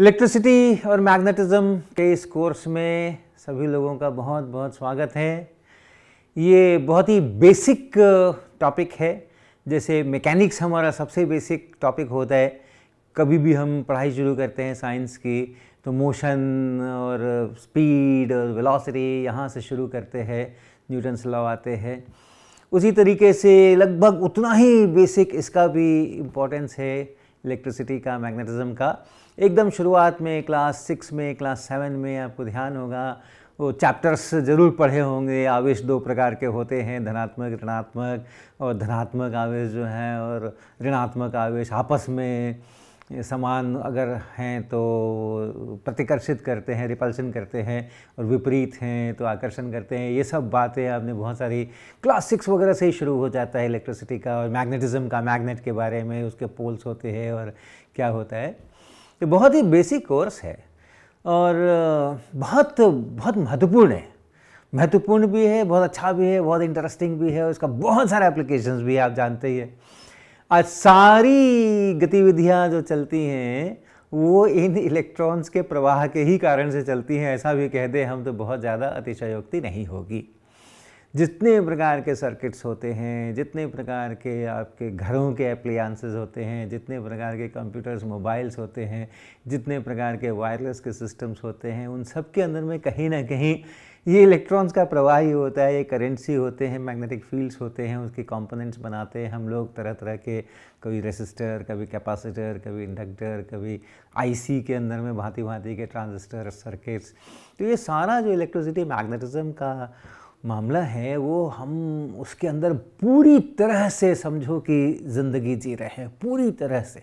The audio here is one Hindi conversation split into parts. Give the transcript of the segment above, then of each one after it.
इलेक्ट्रिसिटी और मैग्नेटिज़्म के इस कोर्स में सभी लोगों का बहुत बहुत स्वागत है ये बहुत ही बेसिक टॉपिक है जैसे मैकेनिक्स हमारा सबसे बेसिक टॉपिक होता है कभी भी हम पढ़ाई शुरू करते हैं साइंस की तो मोशन और स्पीड और वेलोसिटी यहाँ से शुरू करते हैं न्यूटन्स लॉ आते हैं उसी तरीके से लगभग उतना ही बेसिक इसका भी इम्पोर्टेंस है इलेक्ट्रिसिटी का मैग्नेटिज़्म का एकदम शुरुआत में क्लास सिक्स में क्लास सेवन में आपको ध्यान होगा वो चैप्टर्स ज़रूर पढ़े होंगे आवेश दो प्रकार के होते हैं धनात्मक ऋणात्मक और धनात्मक आवेश जो हैं और ऋणात्मक आवेश आपस में समान अगर हैं तो प्रतिकर्षित करते हैं रिपल्शन करते हैं और विपरीत हैं तो आकर्षण करते हैं ये सब बातें आपने बहुत सारी क्लास सिक्स वगैरह से ही शुरू हो जाता है इलेक्ट्रिसिटी का और मैग्नेटिज़्म का मैग्नेट के बारे में उसके पोल्स होते हैं और क्या होता है ये बहुत ही बेसिक कोर्स है और बहुत बहुत महत्वपूर्ण है महत्वपूर्ण भी है बहुत अच्छा भी है बहुत इंटरेस्टिंग भी है उसका बहुत सारे एप्लीकेशन भी है आप जानते ही है आज सारी गतिविधियाँ जो चलती हैं वो इन इलेक्ट्रॉन्स के प्रवाह के ही कारण से चलती हैं ऐसा भी कह दें हम तो बहुत ज़्यादा अतिशयोक्ति नहीं होगी जितने प्रकार के सर्किट्स होते हैं जितने प्रकार के आपके घरों के एप्लियांसेस होते हैं जितने प्रकार के कंप्यूटर्स मोबाइल्स होते हैं जितने प्रकार के वायरलेस के सिस्टम्स होते हैं उन सब के अंदर में कहीं ना कहीं ये इलेक्ट्रॉन्स का प्रवाह ही होता है ये करेंसी होते हैं मैग्नेटिक फील्ड्स होते हैं उसके कंपोनेंट्स बनाते हैं हम लोग तरह तरह के कभी रेसिस्टर कभी कैपेसिटर कभी इंडक्टर कभी आईसी के अंदर में भांति भांति के ट्रांजिस्टर सर्किट्स तो ये सारा जो इलेक्ट्रिसिटी मैग्नेटिज्म का मामला है वो हम उसके अंदर पूरी तरह से समझो कि ज़िंदगी जी रहे हैं पूरी तरह से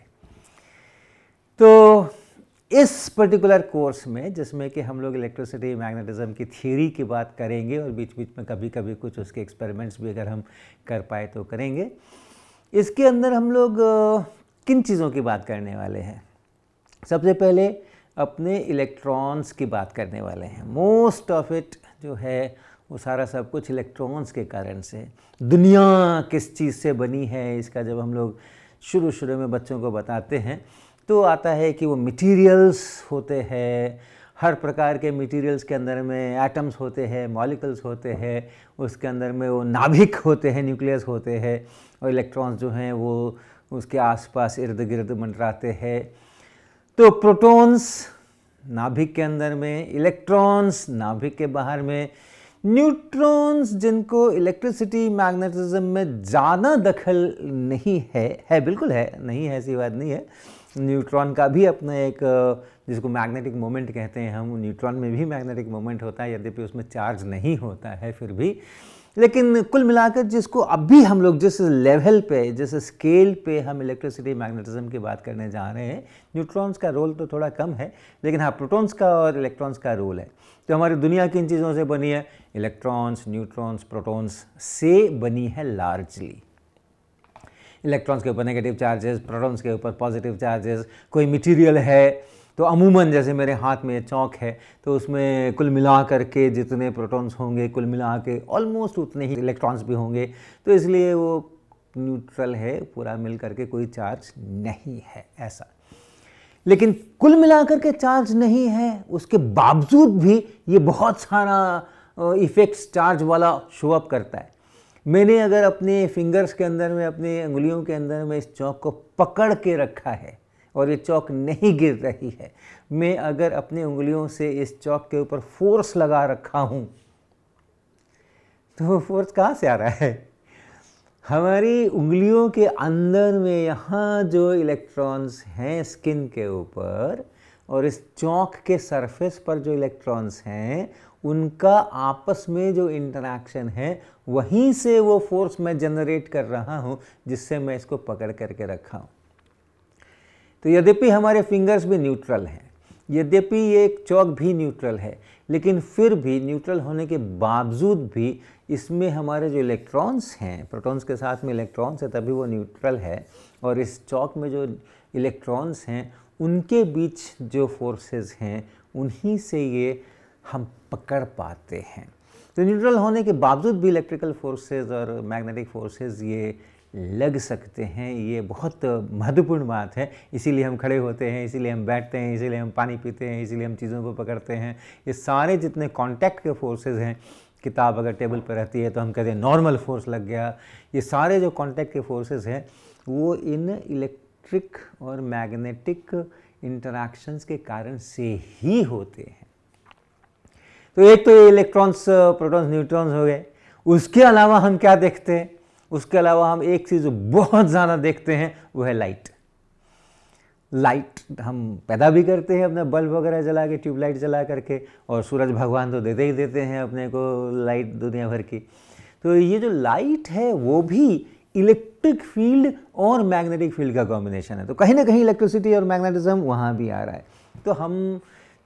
तो इस पर्टिकुलर कोर्स में जिसमें कि हम लोग इलेक्ट्रिसिटी मैग्नेटिज्म की थियोरी की बात करेंगे और बीच बीच में कभी कभी कुछ उसके एक्सपेरिमेंट्स भी अगर हम कर पाए तो करेंगे इसके अंदर हम लोग किन चीज़ों की बात करने वाले हैं सबसे पहले अपने इलेक्ट्रॉन्स की बात करने वाले हैं मोस्ट ऑफ इट जो है वो सारा सब कुछ इलेक्ट्रॉन्स के कारण से दुनिया किस चीज़ से बनी है इसका जब हम लोग शुरू शुरू में बच्चों को बताते हैं तो आता है कि वो मटेरियल्स होते हैं हर प्रकार के मटेरियल्स के अंदर में एटम्स होते हैं मॉलिकल्स होते हैं उसके अंदर में वो नाभिक होते हैं न्यूक्लियस होते हैं और इलेक्ट्रॉन्स जो हैं वो उसके आसपास इर्द गिर्द मंडराते हैं तो प्रोटॉन्स नाभिक के अंदर में इलेक्ट्रॉन्स नाभिक के बाहर में न्यूट्रॉन्स जिनको इलेक्ट्रिसिटी मैग्नेटिज्म में ज़्यादा दखल नहीं है है बिल्कुल है नहीं है ऐसी बात नहीं है न्यूट्रॉन का भी अपना एक जिसको मैग्नेटिक मोमेंट कहते हैं हम न्यूट्रॉन में भी मैग्नेटिक मोमेंट होता है यद्यपि उसमें चार्ज नहीं होता है फिर भी लेकिन कुल मिलाकर जिसको अभी हम लोग जिस लेवल पे जिस स्केल पे हम इलेक्ट्रिसिटी मैग्नेटिज्म की बात करने जा रहे हैं न्यूट्रॉन्स का रोल तो थोड़ा कम है लेकिन हाँ प्रोटॉन्स का और इलेक्ट्रॉन्स का रोल है तो हमारी दुनिया किन चीज़ों से बनी है इलेक्ट्रॉन्स न्यूट्रॉन्स प्रोटॉन्स से बनी है लार्जली इलेक्ट्रॉन्स के ऊपर नेगेटिव चार्जेस प्रोटॉन्स के ऊपर पॉजिटिव चार्जेस कोई मटीरियल है तो अमूमन जैसे मेरे हाथ में चौक है तो उसमें कुल मिला करके जितने प्रोटॉन्स होंगे कुल मिला के ऑलमोस्ट उतने ही इलेक्ट्रॉन्स भी होंगे तो इसलिए वो न्यूट्रल है पूरा मिल करके कोई चार्ज नहीं है ऐसा लेकिन कुल मिलाकर के चार्ज नहीं है उसके बावजूद भी ये बहुत सारा इफेक्ट्स चार्ज वाला शो अप करता है मैंने अगर अपने फिंगर्स के अंदर में अपने उंगलियों के अंदर में इस चौक को पकड़ के रखा है और ये चौक नहीं गिर रही है मैं अगर अपनी उंगलियों से इस चौक के ऊपर फोर्स लगा रखा हूँ तो वो फोर्स कहाँ से आ रहा है हमारी उंगलियों के अंदर में यहाँ जो इलेक्ट्रॉन्स हैं स्किन के ऊपर और इस चौक के सरफेस पर जो इलेक्ट्रॉन्स हैं उनका आपस में जो इंटरेक्शन है वहीं से वो फोर्स मैं जनरेट कर रहा हूँ जिससे मैं इसको पकड़ करके रखा हूँ तो यद्यपि हमारे फिंगर्स भी न्यूट्रल हैं यद्यपि ये एक चौक भी न्यूट्रल है लेकिन फिर भी न्यूट्रल होने के बावजूद भी इसमें हमारे जो इलेक्ट्रॉन्स हैं प्रोटॉन्स के साथ में इलेक्ट्रॉन्स है तभी वो न्यूट्रल है और इस चौक में जो इलेक्ट्रॉन्स हैं उनके बीच जो फोर्सेस हैं उन्हीं से ये हम पकड़ पाते हैं तो न्यूट्रल होने के बावजूद भी इलेक्ट्रिकल फोर्सेस और मैग्नेटिक फोर्सेस ये लग सकते हैं ये बहुत महत्वपूर्ण बात है इसीलिए हम खड़े होते हैं इसीलिए हम बैठते हैं इसीलिए हम पानी पीते हैं इसीलिए हम चीज़ों को पकड़ते हैं ये सारे जितने कॉन्टैक्ट के फोर्सेज हैं किताब अगर टेबल पर रहती है तो हम कहते हैं नॉर्मल फोर्स लग गया ये सारे जो कॉन्टैक्ट के फोर्सेज हैं वो इन इलेक्ट्रिक और मैग्नेटिक इंटरैक्शंस के कारण से ही होते हैं तो एक तो इलेक्ट्रॉन्स प्रोटॉन्स न्यूट्रॉन्स हो गए उसके अलावा हम क्या देखते हैं उसके अलावा हम एक चीज़ जो बहुत ज़्यादा देखते हैं वो है लाइट लाइट हम पैदा भी करते हैं अपने बल्ब वगैरह जला के ट्यूबलाइट जला करके और सूरज भगवान तो देते ही देते हैं अपने को लाइट दुनिया भर की तो ये जो लाइट है वो भी इलेक्ट्रिक फील्ड और मैग्नेटिक फील्ड का कॉम्बिनेशन है तो कहीं ना कहीं इलेक्ट्रिसिटी और मैग्नेटिज्म वहाँ भी आ रहा है तो हम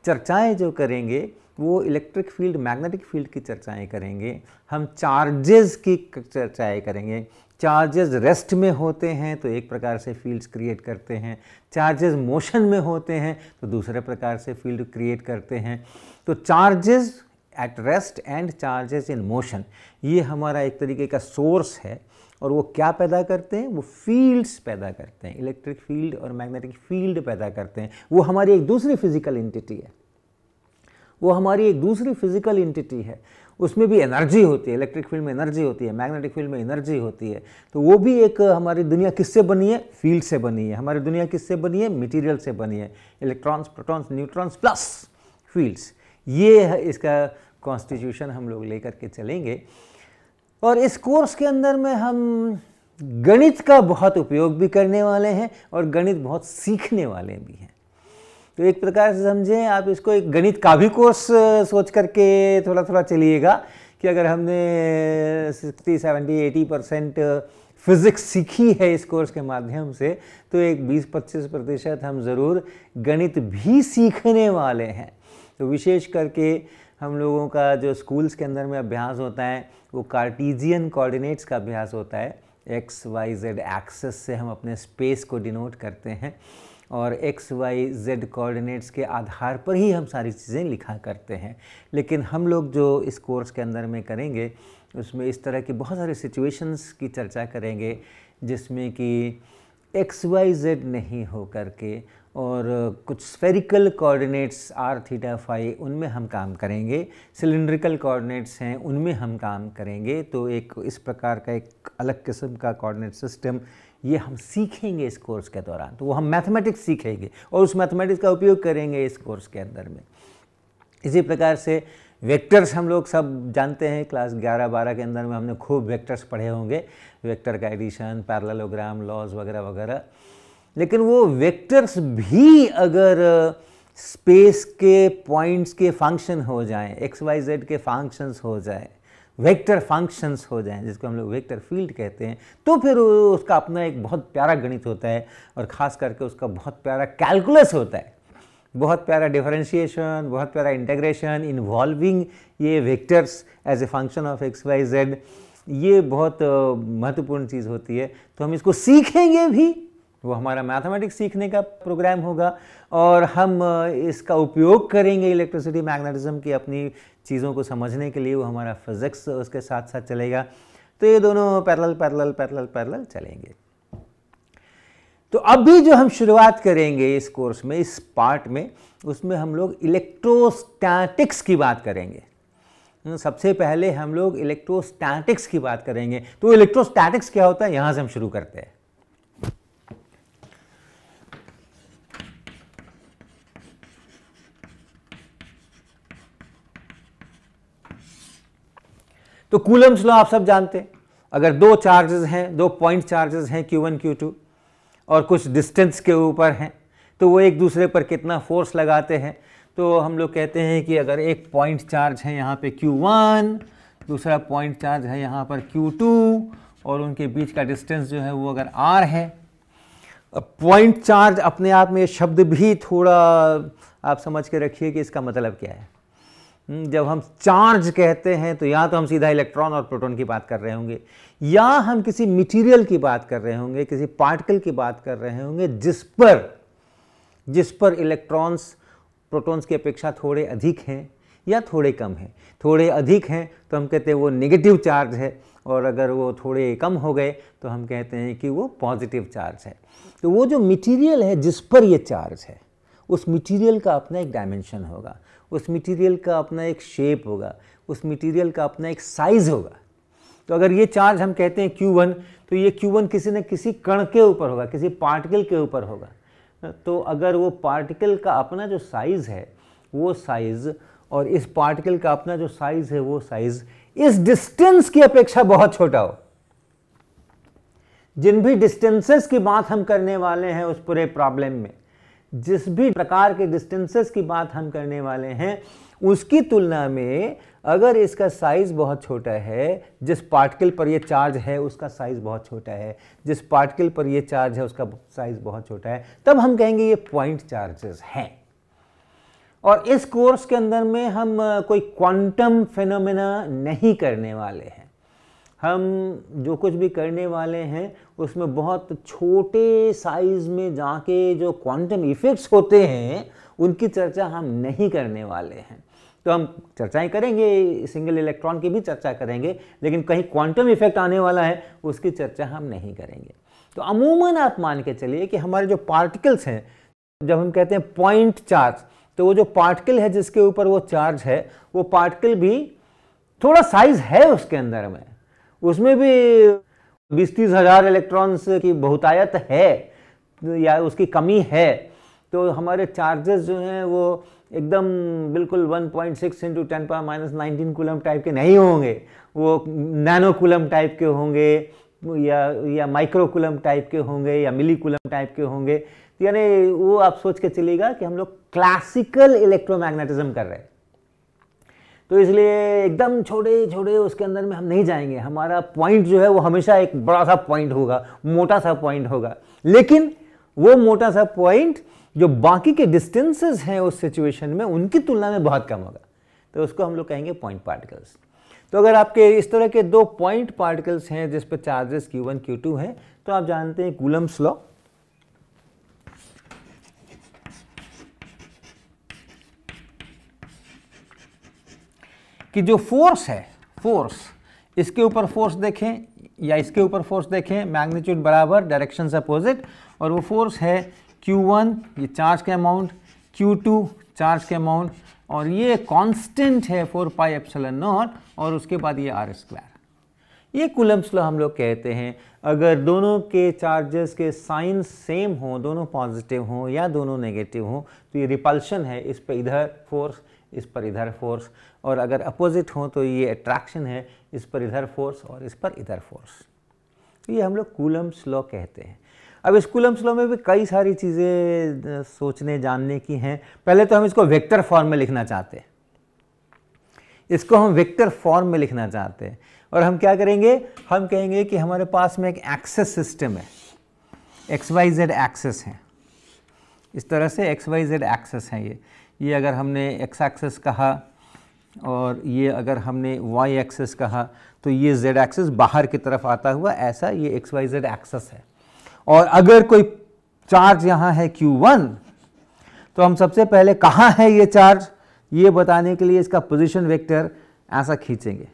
चर्चाएं जो करेंगे वो इलेक्ट्रिक फील्ड मैग्नेटिक फील्ड की चर्चाएं करेंगे हम चार्जेस की चर्चाएं करेंगे चार्जेस रेस्ट में होते हैं तो एक प्रकार से फील्ड्स क्रिएट करते हैं चार्जेस मोशन में होते हैं तो दूसरे प्रकार से फील्ड क्रिएट करते हैं तो charges at rest and charges in motion ये हमारा एक तरीके का सोर्स है और वो क्या पैदा करते हैं वो फील्ड्स पैदा करते हैं इलेक्ट्रिक फील्ड और मैग्नेटिक फील्ड पैदा करते हैं वो हमारी एक दूसरी फिजिकल एंटिटी है वो हमारी एक दूसरी फिजिकल इंटिटी है उसमें भी एनर्जी होती है इलेक्ट्रिक फील्ड में एनर्जी होती है मैग्नेटिक फील्ड में एनर्जी होती है तो वो भी एक हमारी दुनिया किससे बनी है फील्ड से बनी है हमारी दुनिया किससे बनी है मटीरियल से बनी है electrons protons neutrons plus fields ये इसका कॉन्स्टिट्यूशन हम लोग लेकर के चलेंगे और इस कोर्स के अंदर में हम गणित का बहुत उपयोग भी करने वाले हैं और गणित बहुत सीखने वाले भी हैं तो एक प्रकार से समझें आप इसको एक गणित का भी कोर्स सोच करके थोड़ा थोड़ा चलिएगा कि अगर हमने sixty seventy eighty percent physics सीखी है इस कोर्स के माध्यम से तो एक 20-25 प्रतिशत हम ज़रूर गणित भी सीखने वाले हैं तो विशेष करके हम लोगों का जो स्कूल्स के अंदर में अभ्यास होता है वो कार्टीजियन कोऑर्डिनेट्स का अभ्यास होता है एक्स वाई जेड एक्सेस से हम अपने स्पेस को डिनोट करते हैं और एक्स वाई जेड कोऑर्डिनेट्स के आधार पर ही हम सारी चीज़ें लिखा करते हैं लेकिन हम लोग जो इस कोर्स के अंदर में करेंगे उसमें इस तरह की बहुत सारी सिचुएशंस की चर्चा करेंगे जिसमें कि एक्स वाई जेड नहीं हो करके के और कुछ spherical coordinates r theta phi उनमें हम काम करेंगे सिलिंड्रिकल कोऑर्डिनेट्स हैं उनमें हम काम करेंगे तो एक इस प्रकार का एक अलग किस्म का कोऑर्डिनेट सिस्टम ये हम सीखेंगे इस कोर्स के दौरान तो वो हम मैथमेटिक्स सीखेंगे और उस मैथमेटिक्स का उपयोग करेंगे इस कोर्स के अंदर में इसी प्रकार से वेक्टर्स हम लोग सब जानते हैं क्लास 11-12 के अंदर में हमने खूब वेक्टर्स पढ़े होंगे वेक्टर का एडिशन पैरलोग्राम लॉज वगैरह वगैरह लेकिन वो वेक्टर्स भी अगर स्पेस के पॉइंट्स के फंक्शन हो जाएं एक्स वाई जेड के फंक्शंस हो जाए वेक्टर फंक्शंस हो जाएं जिसको हम लोग वेक्टर फील्ड कहते हैं तो फिर उसका अपना एक बहुत प्यारा गणित होता है और ख़ास करके उसका बहुत प्यारा कैलकुलस होता है बहुत प्यारा डिफरेंशिएशन बहुत प्यारा इंटेग्रेशन इन्वॉल्विंग ये vectors as a function of x y z ये बहुत महत्वपूर्ण चीज़ होती है तो हम इसको सीखेंगे भी वो हमारा मैथमेटिक्स सीखने का प्रोग्राम होगा और हम इसका उपयोग करेंगे इलेक्ट्रिसिटी मैग्नेटिज्म की अपनी चीज़ों को समझने के लिए वो हमारा फिज़िक्स उसके साथ साथ चलेगा तो ये दोनों पैरल पैरल पैरल पैरल चलेंगे तो अभी जो हम शुरुआत करेंगे इस कोर्स में इस पार्ट में उसमें हम लोग इलेक्ट्रोस्टैटिक्स की बात करेंगे हम्म, सबसे पहले हम लोग इलेक्ट्रोस्टैटिक्स की बात करेंगे तो इलेक्ट्रोस्टैटिक्स क्या होता है यहाँ से हम शुरू करते हैं तो कूलम्स लॉ आप सब जानते हैं अगर दो चार्जेस हैं दो पॉइंट चार्जेस हैं क्यू वन क्यू टू और कुछ डिस्टेंस के ऊपर हैं तो वो एक दूसरे पर कितना फोर्स लगाते हैं तो हम लोग कहते हैं कि अगर एक पॉइंट चार्ज है यहाँ पे क्यू वन दूसरा पॉइंट चार्ज है यहाँ पर क्यू टू और उनके बीच का डिस्टेंस जो है वो अगर आर है पॉइंट चार्ज अपने आप में शब्द भी थोड़ा आप समझ के रखिए कि इसका मतलब क्या है हम्म, जब हम चार्ज कहते हैं तो या तो हम सीधा इलेक्ट्रॉन और प्रोटॉन की बात कर रहे होंगे या हम किसी मटेरियल की बात कर रहे होंगे किसी पार्टिकल की बात कर रहे होंगे जिस पर जिस पर इलेक्ट्रॉन्स प्रोटॉन्स की अपेक्षा थोड़े अधिक हैं या थोड़े कम हैं थोड़े अधिक हैं तो हम कहते हैं वो नेगेटिव चार्ज है और अगर वो थोड़े कम हो गए तो हम कहते हैं कि वो पॉजिटिव चार्ज है तो वो जो मटेरियल है जिस पर ये चार्ज है उस मटेरियल का अपना एक डायमेंशन होगा उस मटेरियल का अपना एक शेप होगा उस मटेरियल का अपना एक साइज़ होगा तो अगर ये चार्ज हम कहते हैं क्यू वन तो ये क्यू वन किसी न किसी कण के ऊपर होगा किसी पार्टिकल के ऊपर होगा तो अगर वो पार्टिकल का अपना जो साइज़ है वो साइज़ और इस पार्टिकल का अपना जो साइज़ है वो साइज़ इस डिस्टेंस की अपेक्षा बहुत छोटा हो जिन भी डिस्टेंसेस की बात हम करने वाले हैं उस पूरे प्रॉब्लम में जिस भी प्रकार के डिस्टेंसेस की बात हम करने वाले हैं उसकी तुलना में अगर इसका साइज़ बहुत छोटा है जिस पार्टिकल पर यह चार्ज है उसका साइज़ बहुत छोटा है जिस पार्टिकल पर यह चार्ज है उसका साइज़ बहुत छोटा है तब हम कहेंगे ये पॉइंट चार्जेस हैं और इस कोर्स के अंदर में हम कोई क्वांटम फिनोमेना नहीं करने वाले हैं हम जो कुछ भी करने वाले हैं उसमें बहुत छोटे साइज़ में जाके जो क्वांटम इफ़ेक्ट्स होते हैं उनकी चर्चा हम नहीं करने वाले हैं तो हम चर्चाएं करेंगे सिंगल इलेक्ट्रॉन की भी चर्चा करेंगे लेकिन कहीं क्वांटम इफेक्ट आने वाला है उसकी चर्चा हम नहीं करेंगे तो अमूमन आप मान के चलिए कि हमारे जो पार्टिकल्स हैं जब हम कहते हैं पॉइंट चार्ज तो वो जो पार्टिकल है जिसके ऊपर वो चार्ज है वो पार्टिकल भी थोड़ा साइज है उसके अंदर में उसमें भी बीस तीस हजार इलेक्ट्रॉन्स की बहुतायत है तो या उसकी कमी है तो हमारे चार्जेस जो हैं वो एकदम बिल्कुल 1.6 point six into ten power minus nineteen coulomb type के नहीं होंगे वो नैनो कुलम टाइप के होंगे या या माइक्रो कुलम टाइप के होंगे या मिली कुलम टाइप के होंगे यानी वो आप सोच के चलेगा कि हम लोग क्लासिकल इलेक्ट्रोमैग्नेटिज्म कर रहे हैं तो इसलिए एकदम छोटे छोटे उसके अंदर में हम नहीं जाएंगे हमारा पॉइंट जो है वो हमेशा एक बड़ा सा पॉइंट होगा मोटा सा पॉइंट होगा लेकिन वो मोटा सा पॉइंट जो बाकी के डिस्टेंसेस हैं उस सिचुएशन में उनकी तुलना में बहुत कम होगा तो उसको हम लोग कहेंगे पॉइंट पार्टिकल्स तो अगर आपके इस तरह के दो पॉइंट पार्टिकल्स हैं जिस पर चार्जेस Q1 Q2 हैं तो आप जानते हैं कूलम्स लॉ कि जो फोर्स है फोर्स इसके ऊपर फोर्स देखें या इसके ऊपर फोर्स देखें मैग्नीट्यूड बराबर डायरेक्शन अपोजिट और वो फोर्स है Q1 ये चार्ज के अमाउंट Q2 चार्ज के अमाउंट और ये कांस्टेंट है फोर पाई एप्सलन नॉट और उसके बाद ये आर स्क्वायर ये कुलम्स लो हम लोग कहते हैं अगर दोनों के चार्जेस के साइन सेम हो दोनों पॉजिटिव हों या दोनों नेगेटिव हों तो ये रिपल्शन है इस पर इधर फोर्स इस पर इधर फोर्स और अगर अपोजिट हों तो ये अट्रैक्शन है इस पर इधर फोर्स और इस पर इधर फोर्स तो ये हम लोग कूलम स्लो कहते हैं अब इस कूलम स्लो में भी कई सारी चीज़ें सोचने जानने की हैं पहले तो हम इसको वेक्टर फॉर्म में लिखना चाहते हैं इसको हम वेक्टर फॉर्म में लिखना चाहते हैं और हम क्या करेंगे हम कहेंगे कि हमारे पास में एक एक्सेस सिस्टम है एक्स वाई जेड एक्सेस है इस तरह से एक्स वाई जेड एक्सेस है ये ये अगर हमने एक्स एक्सेस कहा और ये अगर हमने वाई एक्सेस कहा तो ये जेड एक्सेस बाहर की तरफ आता हुआ ऐसा ये एक्स वाई जेड एक्सेस है और अगर कोई चार्ज यहाँ है क्यू वन तो हम सबसे पहले कहाँ है ये चार्ज ये बताने के लिए इसका पोजिशन वेक्टर ऐसा खींचेंगे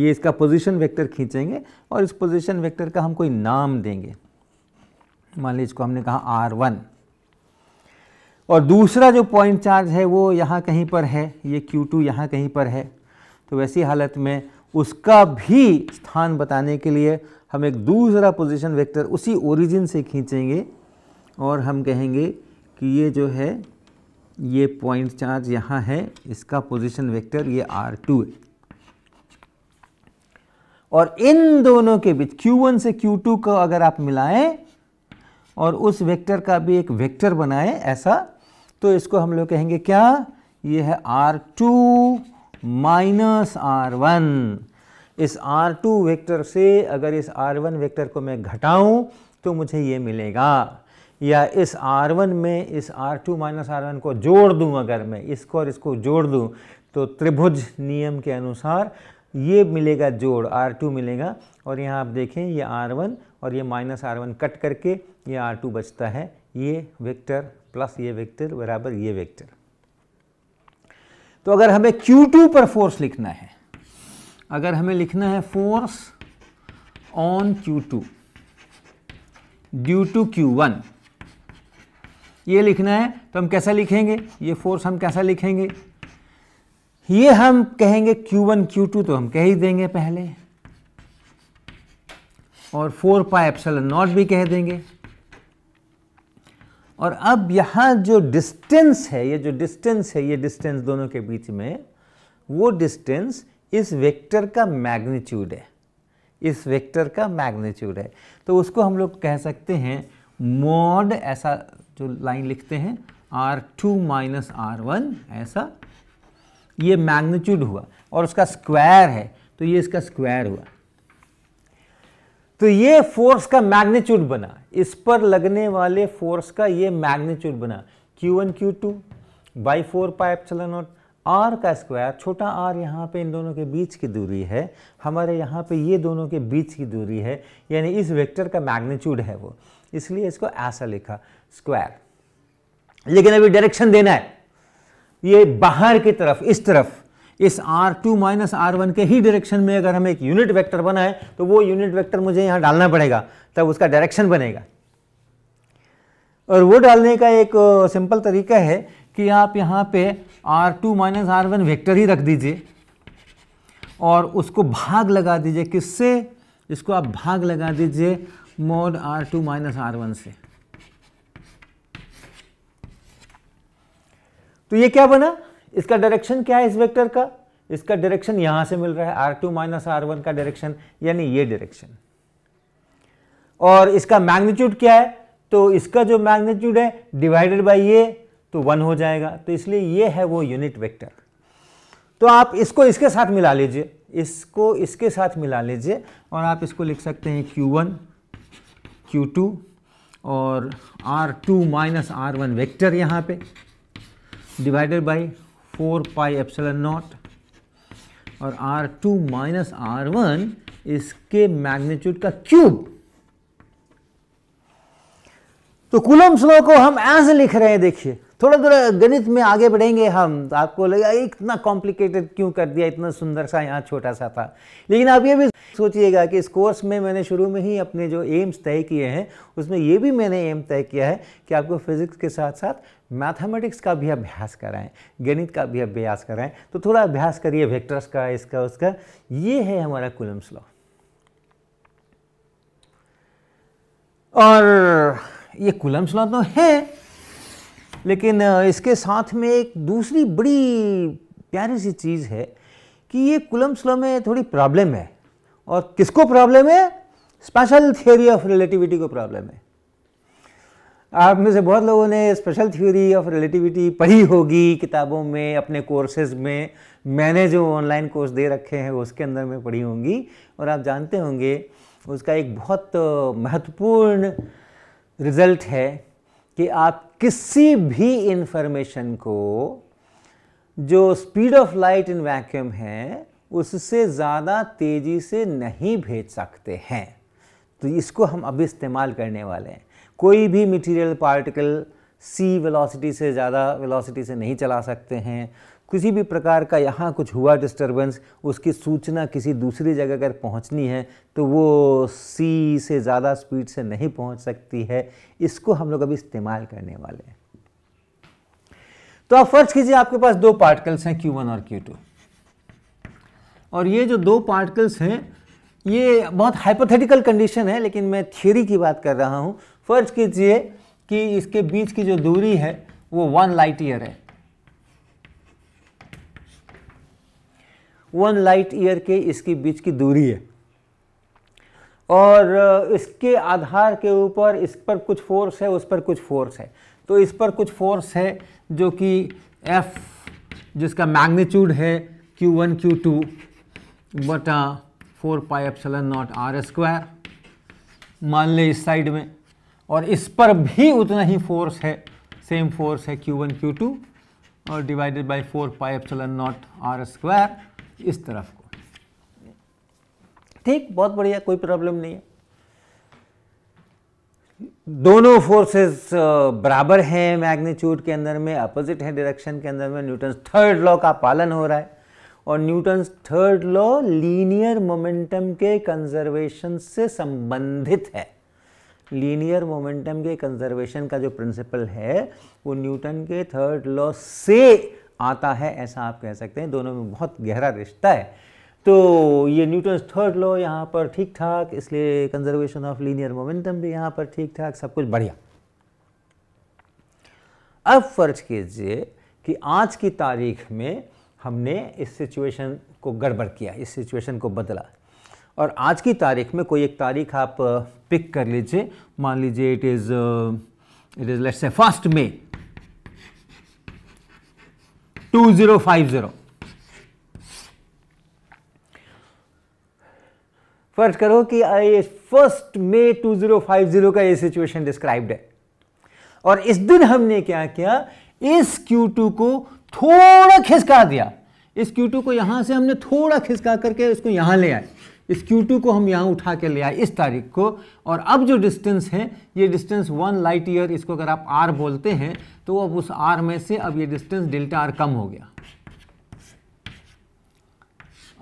ये इसका पोजीशन वेक्टर खींचेंगे और इस पोजीशन वेक्टर का हम कोई नाम देंगे मान लीजिए इसको हमने कहा आर वन और दूसरा जो पॉइंट चार्ज है वो यहाँ कहीं पर है ये क्यू टू यहाँ कहीं पर है तो वैसी हालत में उसका भी स्थान बताने के लिए हम एक दूसरा पोजीशन वेक्टर उसी ओरिजिन से खींचेंगे और हम कहेंगे कि ये जो है ये पॉइंट चार्ज यहाँ है इसका पोजीशन वेक्टर ये आर टू है और इन दोनों के बीच Q1 से Q2 को अगर आप मिलाएं और उस वेक्टर का भी एक वेक्टर बनाए ऐसा तो इसको हम लोग कहेंगे क्या ये है r two minus r one इस आर टू वेक्टर से अगर इस आर वन वेक्टर को मैं घटाऊं तो मुझे ये मिलेगा या इस आर वन में इस r two minus r one को जोड़ दूं अगर मैं इसको और इसको जोड़ दूं तो त्रिभुज नियम के अनुसार ये मिलेगा जोड़ आर टू मिलेगा और यहाँ आप देखें ये आर वन और ये माइनस आर वन कट करके ये आर टू बचता है ये वेक्टर प्लस ये वेक्टर बराबर ये वेक्टर तो अगर हमें क्यू टू पर फोर्स लिखना है अगर हमें लिखना है force on q two due to q one ये लिखना है तो हम कैसा लिखेंगे ये फोर्स हम कैसा लिखेंगे ये हम कहेंगे Q1 Q2 तो हम कह ही देंगे पहले और फोर पाई एप्सल नॉट भी कह देंगे और अब यहाँ जो डिस्टेंस है ये जो डिस्टेंस है ये डिस्टेंस दोनों के बीच में वो डिस्टेंस इस वेक्टर का मैग्नीट्यूड है इस वेक्टर का मैग्नीट्यूड है तो उसको हम लोग कह सकते हैं मॉड ऐसा जो लाइन लिखते हैं r two minus r one ऐसा ये मैग्नीट्यूड हुआ और उसका स्क्वायर है तो ये इसका स्क्वायर हुआ तो ये फोर्स का मैग्नीट्यूड बना इस पर लगने वाले फोर्स का ये मैग्नीट्यूड बना Q1 one q two by four pi epsilon not r का स्क्वायर छोटा आर यहाँ पे इन दोनों के बीच की दूरी है हमारे यहाँ पे ये दोनों के बीच की दूरी है यानी इस वेक्टर का मैग्नीट्यूड है वो इसलिए इसको ऐसा लिखा स्क्वायर लेकिन अभी डायरेक्शन देना है ये बाहर की तरफ इस तरफ इस r two minus r one के ही डायरेक्शन में अगर हमें एक यूनिट वेक्टर बनाए तो वो यूनिट वेक्टर मुझे यहां डालना पड़ेगा तब उसका डायरेक्शन बनेगा और वो डालने का एक सिंपल तरीका है कि आप यहां पे r two minus r one vector ही रख दीजिए और उसको भाग लगा दीजिए किससे इसको आप भाग लगा दीजिए mod r two minus r one से तो ये क्या बना इसका डायरेक्शन क्या है इस वेक्टर का इसका डायरेक्शन यहां से मिल रहा है r two minus r one का डायरेक्शन यानी ये डायरेक्शन और इसका मैग्नीट्यूड क्या है तो इसका जो मैग्नीट्यूड है डिवाइडेड बाय ये तो वन हो जाएगा तो इसलिए ये है वो यूनिट वेक्टर तो आप इसको इसके साथ मिला लीजिए इसको इसके साथ मिला लीजिए और आप इसको लिख सकते हैं क्यू टू और r two minus r one vector यहाँ पे divided by four pi epsilon not और टू माइनस वन इसके मैग्नीट्यूड का क्यूब तो कुलम स्लो को हम ऐसे लिख रहे हैं देखिए थोड़ा थोड़ा गणित में आगे बढ़ेंगे हम तो आपको लगे इतना कॉम्प्लिकेटेड क्यों कर दिया इतना सुंदर सा यहाँ छोटा सा था लेकिन आप ये भी सोचिएगा कि इस कोर्स में मैंने शुरू में ही अपने जो एम्स तय किए हैं उसमें ये भी मैंने एम तय किया है कि आपको फिजिक्स के साथ साथ मैथमेटिक्स का भी अभ्यास कराएं गणित का भी अभ्यास कराएं तो थोड़ा अभ्यास करिए वेक्टर्स का इसका उसका ये है हमारा कुलम्स लॉ और ये कुलम्स लॉ तो है लेकिन इसके साथ में एक दूसरी बड़ी प्यारी सी चीज़ है कि ये कुलम्स लॉ में थोड़ी प्रॉब्लम है और किसको प्रॉब्लम है स्पेशल थियोरी ऑफ रिलेटिविटी को प्रॉब्लम है आप में से बहुत लोगों ने स्पेशल थ्योरी ऑफ रिलेटिविटी पढ़ी होगी किताबों में अपने कोर्सेज में मैंने जो ऑनलाइन कोर्स दे रखे हैं उसके अंदर में पढ़ी होंगी और आप जानते होंगे उसका एक बहुत महत्वपूर्ण रिजल्ट है कि आप किसी भी इन्फॉर्मेशन को जो speed of light in vacuum है उससे ज़्यादा तेज़ी से नहीं भेज सकते हैं तो इसको हम अभी इस्तेमाल करने वाले हैं कोई भी मटेरियल पार्टिकल सी वेलोसिटी से ज़्यादा वेलोसिटी से नहीं चला सकते हैं किसी भी प्रकार का यहाँ कुछ हुआ डिस्टरबेंस उसकी सूचना किसी दूसरी जगह अगर पहुँचनी है तो वो सी से ज़्यादा स्पीड से नहीं पहुँच सकती है इसको हम लोग अभी इस्तेमाल करने वाले हैं तो आप फर्ज कीजिए आपके पास दो पार्टिकल्स हैं Q1 और Q2 और ये जो दो पार्टिकल्स हैं ये बहुत हाइपोथेटिकल कंडीशन है लेकिन मैं थियोरी की बात कर रहा हूँ फर्ज कीजिए कि इसके बीच की जो दूरी है वो वन लाइट ईयर है वन लाइट ईयर के इसके बीच की दूरी है और इसके आधार के ऊपर इस पर कुछ फोर्स है उस पर कुछ फोर्स है तो इस पर कुछ फोर्स है जो कि F जिसका मैग्नीट्यूड है Q1 वन क्यू टू बटा four pi epsilon not r square मान ले इस साइड में और इस पर भी उतना ही फोर्स है सेम फोर्स है क्यू वन क्यू टू और divided by four pi epsilon not r square इस तरफ को ठीक बहुत बढ़िया कोई प्रॉब्लम नहीं है दोनों फोर्सेस बराबर हैं मैग्नीट्यूड के अंदर में अपोजिट हैं डायरेक्शन के अंदर में न्यूटन थर्ड लॉ का पालन हो रहा है और Newton third law linear momentum के कंजर्वेशन से संबंधित है लीनियर मोमेंटम के कंजर्वेशन का जो प्रिंसिपल है वो न्यूटन के थर्ड लॉ से आता है ऐसा आप कह सकते हैं दोनों में बहुत गहरा रिश्ता है तो ये न्यूटन थर्ड लॉ यहाँ पर ठीक ठाक इसलिए कंजर्वेशन ऑफ लीनियर मोमेंटम भी यहाँ पर ठीक ठाक सब कुछ बढ़िया अब फर्ज कीजिए कि आज की तारीख में हमने इस सिचुएशन को गड़बड़ किया इस सिचुएशन को बदला और आज की तारीख में कोई एक तारीख आप पिक कर लीजिए मान लीजिए it is it is let's say first May 2050 फर्ज करो कि आई फर्स्ट मे 2050 का ये सिचुएशन डिस्क्राइब्ड है और इस दिन हमने क्या किया इस Q2 को थोड़ा खिसका दिया इस Q2 को यहां से हमने थोड़ा खिसका करके इसको यहां ले आए इस Q2 को हम यहाँ उठा के ले आए इस तारीख को और अब जो डिस्टेंस है ये डिस्टेंस वन लाइट ईयर इसको अगर आप आर बोलते हैं तो अब उस आर में से अब ये डिस्टेंस डेल्टा आर कम हो गया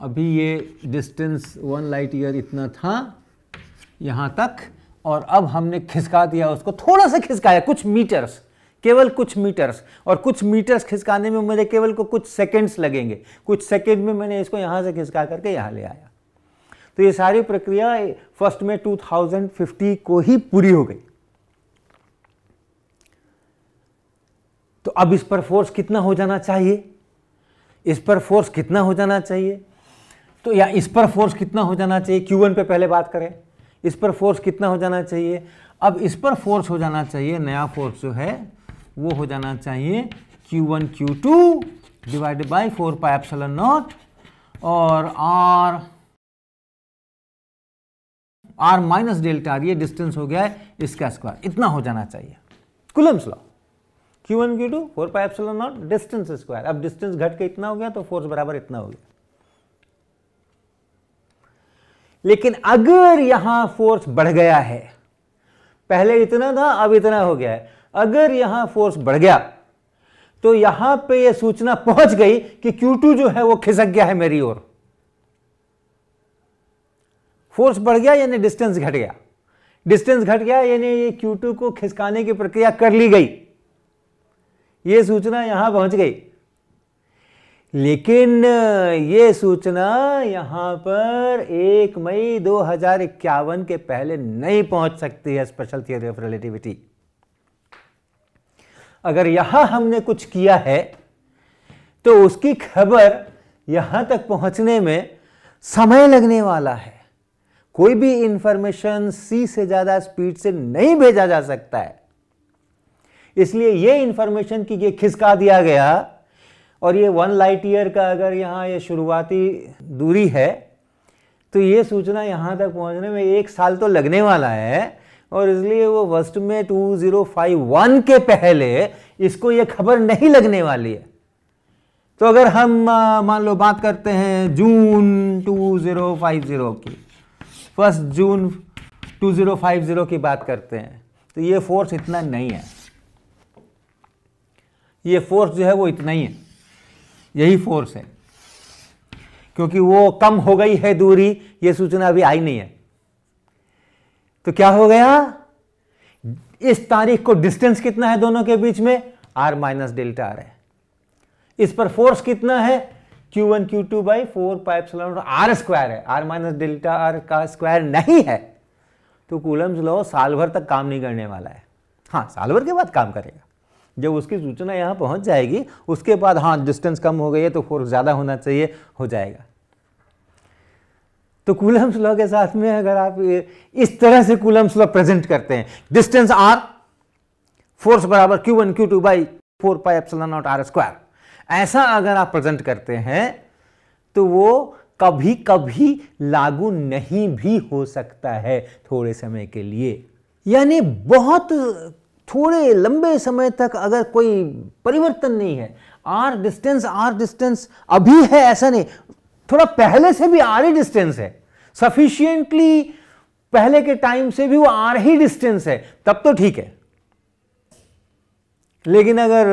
अभी ये डिस्टेंस वन लाइट ईयर इतना था यहाँ तक और अब हमने खिसका दिया उसको थोड़ा सा खिसकाया कुछ मीटर्स केवल कुछ मीटर्स और कुछ मीटर्स खिसकाने में मुझे केवल को कुछ सेकेंड्स लगेंगे कुछ सेकेंड में मैंने इसको यहाँ से खिसका करके यहाँ ले आया तो ये सारी प्रक्रिया फर्स्ट में 2050 को ही पूरी हो गई तो अब इस पर फोर्स कितना हो जाना चाहिए इस पर फोर्स कितना हो जाना चाहिए तो या इस पर फोर्स कितना हो जाना चाहिए क्यू वन पे पहले बात करें इस पर फोर्स कितना हो जाना चाहिए अब इस पर फोर्स हो जाना चाहिए नया फोर्स जो है वो हो जाना चाहिए Q1 Q2 divided by four pi epsilon not और r r minus delta r ये डिस्टेंस हो गया है इसका स्क्वायर इतना हो जाना चाहिए Coulomb's law q one q two four pi epsilon not distance square अब डिस्टेंस घट के इतना हो गया तो फोर्स बराबर इतना हो गया लेकिन अगर यहां फोर्स बढ़ गया है पहले इतना था अब इतना हो गया है अगर यहां फोर्स बढ़ गया तो यहां पे ये सूचना पहुंच गई कि Q2 जो है वो खिसक गया है मेरी ओर फोर्स बढ़ गया यानी डिस्टेंस घट गया डिस्टेंस घट गया यानी ये Q2 को खिसकाने की प्रक्रिया कर ली गई ये सूचना यहां पहुंच गई लेकिन ये सूचना यहां पर एक मई दो हजार इक्यावन के पहले नहीं पहुंच सकती है स्पेशल थियरी ऑफ रिलेटिविटी अगर यहां हमने कुछ किया है तो उसकी खबर यहां तक पहुंचने में समय लगने वाला है कोई भी इंफॉर्मेशन सी से ज्यादा स्पीड से नहीं भेजा जा सकता है इसलिए ये इंफॉर्मेशन कि ये खिसका दिया गया और ये वन लाइट ईयर का अगर यहाँ ये शुरुआती दूरी है तो ये सूचना यहाँ तक पहुँचने में एक साल तो लगने वाला है और इसलिए वो वस्ट में टू ज़ीरो फाइव वन के पहले इसको ये खबर नहीं लगने वाली है तो अगर हम मान लो बात करते हैं June two zero five zero की फर्स्ट जून 2050 की बात करते हैं तो ये फोर्स इतना नहीं है ये फोर्स जो है वो इतना ही है यही फोर्स है क्योंकि वो कम हो गई है दूरी ये सूचना अभी आई नहीं है तो क्या हो गया इस तारीख को डिस्टेंस कितना है दोनों के बीच में आर माइनस डेल्टा आर है इस पर फोर्स कितना है q one q two by four pi r square है आर माइनस डेल्टा आर का स्क्वायर नहीं है तो कूलम्स लॉ साल भर तक काम नहीं करने वाला है हाँ साल भर के बाद काम करेगा जब उसकी सूचना यहाँ पहुँच जाएगी उसके बाद हाँ डिस्टेंस कम हो गई है तो फोर्स ज़्यादा होना चाहिए हो जाएगा तो कूलम्स लॉ के साथ में अगर आप इस तरह से कूलम्स लॉ प्रेजेंट करते हैं डिस्टेंस आर फोर्स बराबर q one q two by four pi epsilon not r square ऐसा अगर आप प्रेजेंट करते हैं तो वो कभी कभी लागू नहीं भी हो सकता है थोड़े समय के लिए यानी बहुत थोड़े लंबे समय तक अगर कोई परिवर्तन नहीं है आर डिस्टेंस आर डिस्टेंस अभी है ऐसा नहीं थोड़ा पहले से भी आर ही डिस्टेंस है सफिशियंटली पहले के टाइम से भी वो आर ही डिस्टेंस है तब तो ठीक है लेकिन अगर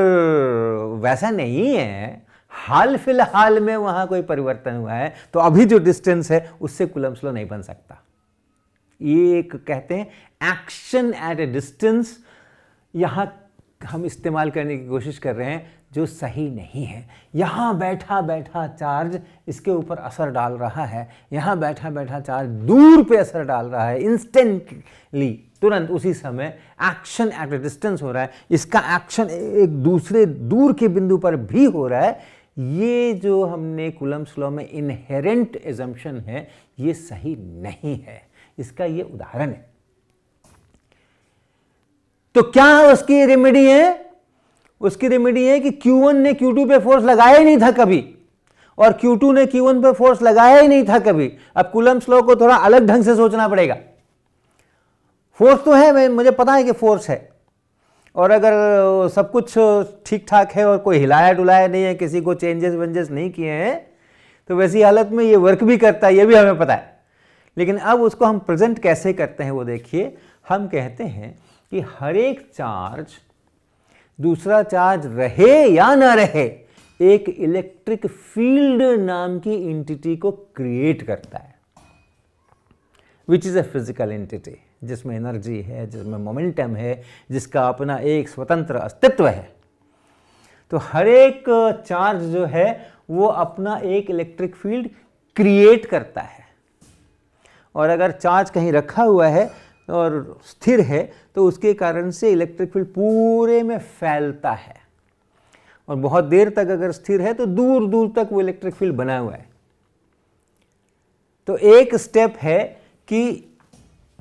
वैसा नहीं है हाल फिलहाल में वहां कोई परिवर्तन हुआ है तो अभी जो डिस्टेंस है उससे कुलम स्लो नहीं बन सकता ये एक कहते हैं एक्शन एट ए डिस्टेंस यहां हम इस्तेमाल करने की कोशिश कर रहे हैं जो सही नहीं है यहाँ बैठा बैठा चार्ज इसके ऊपर असर डाल रहा है यहाँ बैठा बैठा चार्ज दूर पे असर डाल रहा है इंस्टेंटली तुरंत उसी समय एक्शन एट ए डिस्टेंस हो रहा है इसका एक्शन एक दूसरे दूर के बिंदु पर भी हो रहा है ये जो हमने कुलम्स लॉ में इनहेरेंट एजम्पन है ये सही नहीं है इसका ये उदाहरण है तो क्या उसकी रेमेडी है उसकी रेमेडी है कि Q1 ने Q2 पे फोर्स लगाया ही नहीं था कभी और Q2 ने Q1 पे फोर्स लगाया ही नहीं था कभी अब कुलम्स लॉ को थोड़ा अलग ढंग से सोचना पड़ेगा फोर्स तो है मुझे पता है कि फोर्स है और अगर सब कुछ ठीक ठाक है और कोई हिलाया डुलाया नहीं है किसी को चेंजेस वेंजेस नहीं किए हैं तो वैसी हालत में ये वर्क भी करता है ये भी हमें पता है लेकिन अब उसको हम प्रेजेंट कैसे करते हैं वो देखिए हम कहते हैं कि हर एक चार्ज दूसरा चार्ज रहे या ना रहे एक इलेक्ट्रिक फील्ड नाम की एंटिटी को क्रिएट करता है which is a physical entity जिसमें एनर्जी है जिसमें मोमेंटम है जिसका अपना एक स्वतंत्र अस्तित्व है तो हर एक चार्ज जो है वो अपना एक इलेक्ट्रिक फील्ड क्रिएट करता है और अगर चार्ज कहीं रखा हुआ है और स्थिर है तो उसके कारण से इलेक्ट्रिक फील्ड पूरे में फैलता है और बहुत देर तक अगर स्थिर है तो दूर दूर तक वो इलेक्ट्रिक फील्ड बना हुआ है तो एक स्टेप है कि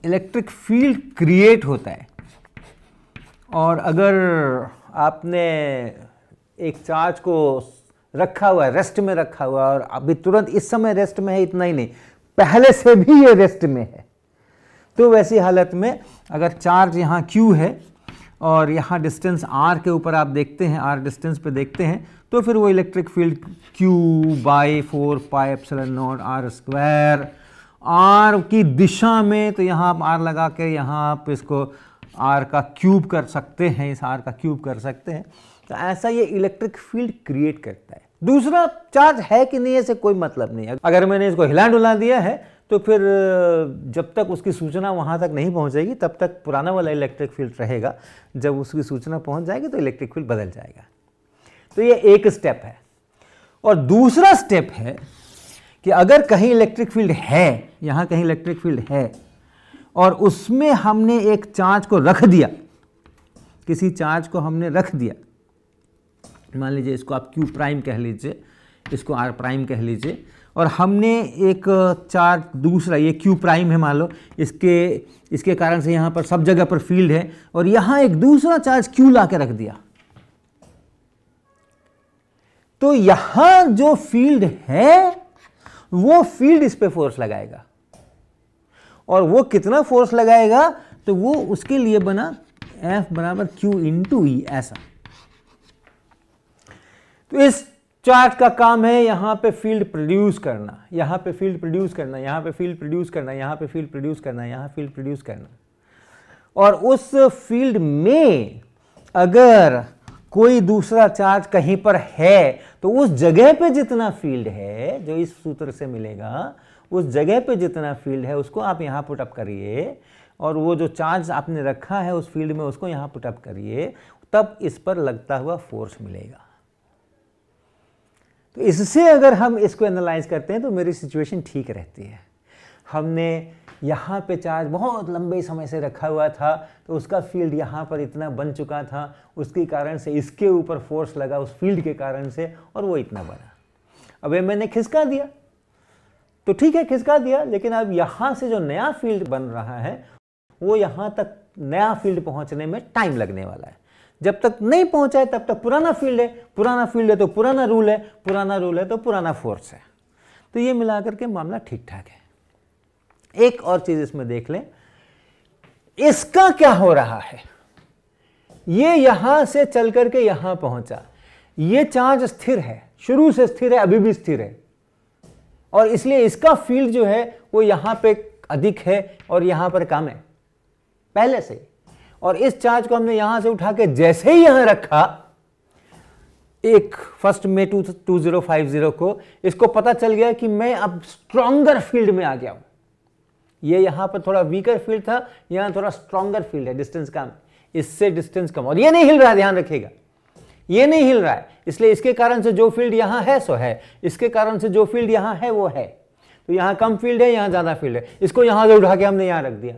इलेक्ट्रिक फील्ड क्रिएट होता है और अगर आपने एक चार्ज को रखा हुआ है रेस्ट में रखा हुआ है और अभी तुरंत इस समय रेस्ट में है इतना ही नहीं पहले से भी ये रेस्ट में है तो वैसी हालत में अगर चार्ज यहाँ Q है और यहाँ डिस्टेंस R के ऊपर आप देखते हैं R डिस्टेंस पे देखते हैं तो फिर वो electric field Q by four pi epsilon not r square r की दिशा में तो यहाँ आप आर लगा के यहाँ आप इसको आर का क्यूब कर सकते हैं इस आर का क्यूब कर सकते हैं तो ऐसा ये इलेक्ट्रिक फील्ड क्रिएट करता है दूसरा चार्ज है कि नहीं ऐसे कोई मतलब नहीं है अगर मैंने इसको हिला डुला दिया है तो फिर जब तक उसकी सूचना वहाँ तक नहीं पहुँचेगी तब तक पुराना वाला इलेक्ट्रिक फील्ड रहेगा जब उसकी सूचना पहुँच जाएगी तो इलेक्ट्रिक फील्ड बदल जाएगा तो ये एक स्टेप है और दूसरा स्टेप है कि अगर कहीं इलेक्ट्रिक फील्ड है यहाँ कहीं इलेक्ट्रिक फील्ड है और उसमें हमने एक चार्ज को रख दिया किसी चार्ज को हमने रख दिया मान लीजिए इसको आप क्यू प्राइम कह लीजिए इसको आर प्राइम कह लीजिए और हमने एक चार्ज दूसरा ये क्यू प्राइम है मान लो इसके इसके कारण से यहाँ पर सब जगह पर फील्ड है और यहाँ एक दूसरा चार्ज क्यू ला के रख दिया तो यहाँ जो फील्ड है वो फील्ड इस पर फोर्स लगाएगा और वो कितना फोर्स लगाएगा तो वो उसके लिए बना एफ बराबर क्यू टू ई ऐसा तो इस चार्ट का काम है यहां पे फील्ड प्रोड्यूस करना यहां पे फील्ड प्रोड्यूस करना यहां पे फील्ड प्रोड्यूस करना यहां पे फील्ड प्रोड्यूस करना यहां फील्ड प्रोड्यूस करना और उस फील्ड में अगर कोई दूसरा चार्ज कहीं पर है तो उस जगह पे जितना फील्ड है जो इस सूत्र से मिलेगा उस जगह पे जितना फील्ड है उसको आप यहाँ पुटअप करिए और वो जो चार्ज आपने रखा है उस फील्ड में उसको यहाँ पुटअप करिए तब इस पर लगता हुआ फोर्स मिलेगा तो इससे अगर हम इसको एनालाइज करते हैं तो मेरी सिचुएशन ठीक रहती है हमने यहाँ पे चार्ज बहुत लंबे समय से रखा हुआ था तो उसका फील्ड यहाँ पर इतना बन चुका था उसके कारण से इसके ऊपर फोर्स लगा उस फील्ड के कारण से और वो इतना बना अब ये मैंने खिसका दिया तो ठीक है खिसका दिया लेकिन अब यहाँ से जो नया फील्ड बन रहा है वो यहाँ तक नया फील्ड पहुँचने में टाइम लगने वाला है जब तक नहीं पहुँचा है तब तक पुराना फील्ड है पुराना फील्ड है तो पुराना रूल है पुराना रूल है तो पुराना फोर्स है तो ये मिला करके मामला ठीक ठाक है एक और चीज इसमें देख लें इसका क्या हो रहा है ये यहां से चल करके यहां पहुंचा ये चार्ज स्थिर है शुरू से स्थिर है अभी भी स्थिर है और इसलिए इसका फील्ड जो है वो यहां पे अधिक है और यहां पर कम है पहले से और इस चार्ज को हमने यहां से उठा के जैसे ही यहां रखा एक first May two two zero five zero को इसको पता चल गया कि मैं अब स्ट्रॉन्गर फील्ड में आ गया हूं ये यहाँ पर थोड़ा वीकर फील्ड था यहाँ थोड़ा स्ट्रॉन्गर फील्ड है डिस्टेंस कम इससे डिस्टेंस कम और ये नहीं हिल रहा ध्यान रखिएगा ये नहीं हिल रहा है इसलिए इसके कारण से जो फील्ड यहाँ है सो है इसके कारण से जो फील्ड यहाँ है वो है तो यहाँ कम फील्ड है यहाँ ज़्यादा फील्ड है इसको यहाँ से उठा के हमने यहाँ रख दिया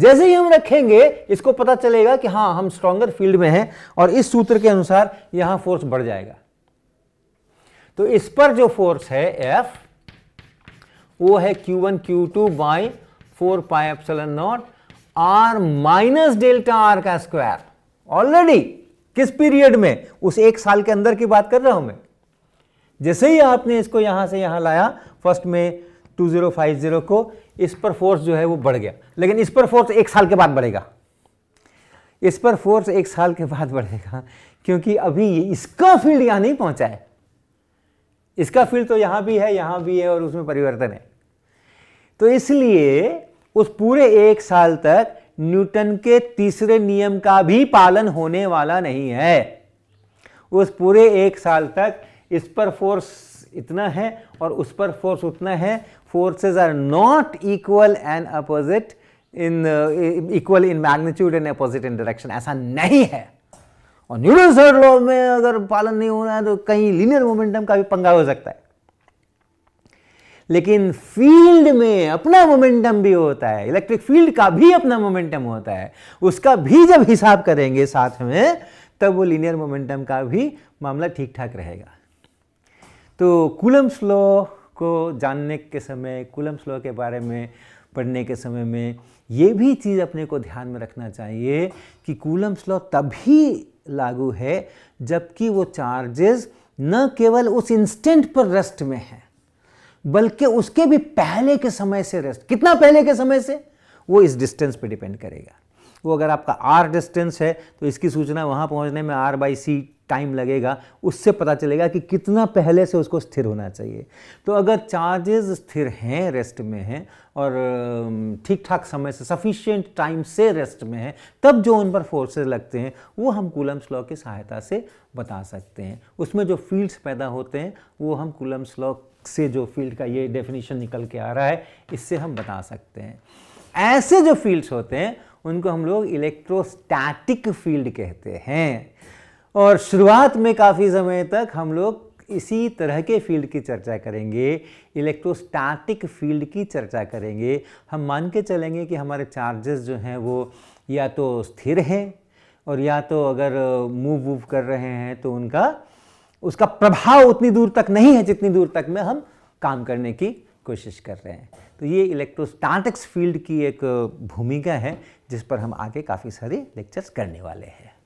जैसे ही हम रखेंगे इसको पता चलेगा कि हाँ हम स्ट्रांगर फील्ड में हैं और इस सूत्र के अनुसार यहाँ फोर्स बढ़ जाएगा तो इस पर जो फोर्स है एफ वो है q one q two by four pi epsilon not r minus delta r का स्क्वायर ऑलरेडी किस पीरियड में उस एक साल के अंदर की बात कर रहा हूं मैं जैसे ही आपने इसको यहां से यहां लाया फर्स्ट में 2050 को इस पर फोर्स जो है वो बढ़ गया लेकिन इस पर फोर्स एक साल के बाद बढ़ेगा इस पर फोर्स एक साल के बाद बढ़ेगा क्योंकि अभी इसका फील्ड यहां नहीं पहुंचा है इसका फील्ड तो यहां भी है यहां भी है और उसमें परिवर्तन है तो इसलिए उस पूरे एक साल तक न्यूटन के तीसरे नियम का भी पालन होने वाला नहीं है उस पूरे एक साल तक इस पर फोर्स इतना है और उस पर फोर्स उतना है forces are not equal and opposite in equal in magnitude and opposite in direction ऐसा नहीं है और न्यूटन सर्ड लॉ में अगर पालन नहीं होना है तो कहीं लीनियर मोमेंटम का भी पंगा हो सकता है लेकिन फील्ड में अपना मोमेंटम भी होता है इलेक्ट्रिक फील्ड का भी अपना मोमेंटम होता है उसका भी जब हिसाब करेंगे साथ में तब वो लीनियर मोमेंटम का भी मामला ठीक ठाक रहेगा तो कूलम्स लॉ को जानने के समय कूलम्स लॉ के बारे में पढ़ने के समय में ये भी चीज़ अपने को ध्यान में रखना चाहिए कि कूलम्स लॉ तभी लागू है जबकि वो चार्जेस न केवल उस इंस्टेंट पर रेस्ट में है बल्कि उसके भी पहले के समय से रेस्ट कितना पहले के समय से वो इस डिस्टेंस पे डिपेंड करेगा वो अगर आपका आर डिस्टेंस है तो इसकी सूचना वहाँ पहुँचने में आर बाई सी टाइम लगेगा उससे पता चलेगा कि कितना पहले से उसको स्थिर होना चाहिए तो अगर चार्जेस स्थिर हैं रेस्ट में हैं और ठीक ठाक समय से सफिशिएंट टाइम से रेस्ट में हैं तब जो उन पर फोर्सेस लगते हैं वो हम कूलम्स लॉ की सहायता से बता सकते हैं उसमें जो फील्ड्स पैदा होते हैं वो हम कूलम्स लॉ से जो फील्ड का ये डेफिनेशन निकल के आ रहा है इससे हम बता सकते हैं ऐसे जो फील्ड्स होते हैं उनको हम लोग इलेक्ट्रोस्टैटिक फील्ड कहते हैं और शुरुआत में काफ़ी समय तक हम लोग इसी तरह के फील्ड की चर्चा करेंगे इलेक्ट्रोस्टैटिक फील्ड की चर्चा करेंगे हम मान के चलेंगे कि हमारे चार्जेस जो हैं वो या तो स्थिर हैं और या तो अगर मूव वूव कर रहे हैं तो उनका उसका प्रभाव उतनी दूर तक नहीं है जितनी दूर तक में हम काम करने की कोशिश कर रहे हैं तो ये इलेक्ट्रोस्टैटिक्स फील्ड की एक भूमिका है जिस पर हम आगे काफ़ी सारे लेक्चर्स करने वाले हैं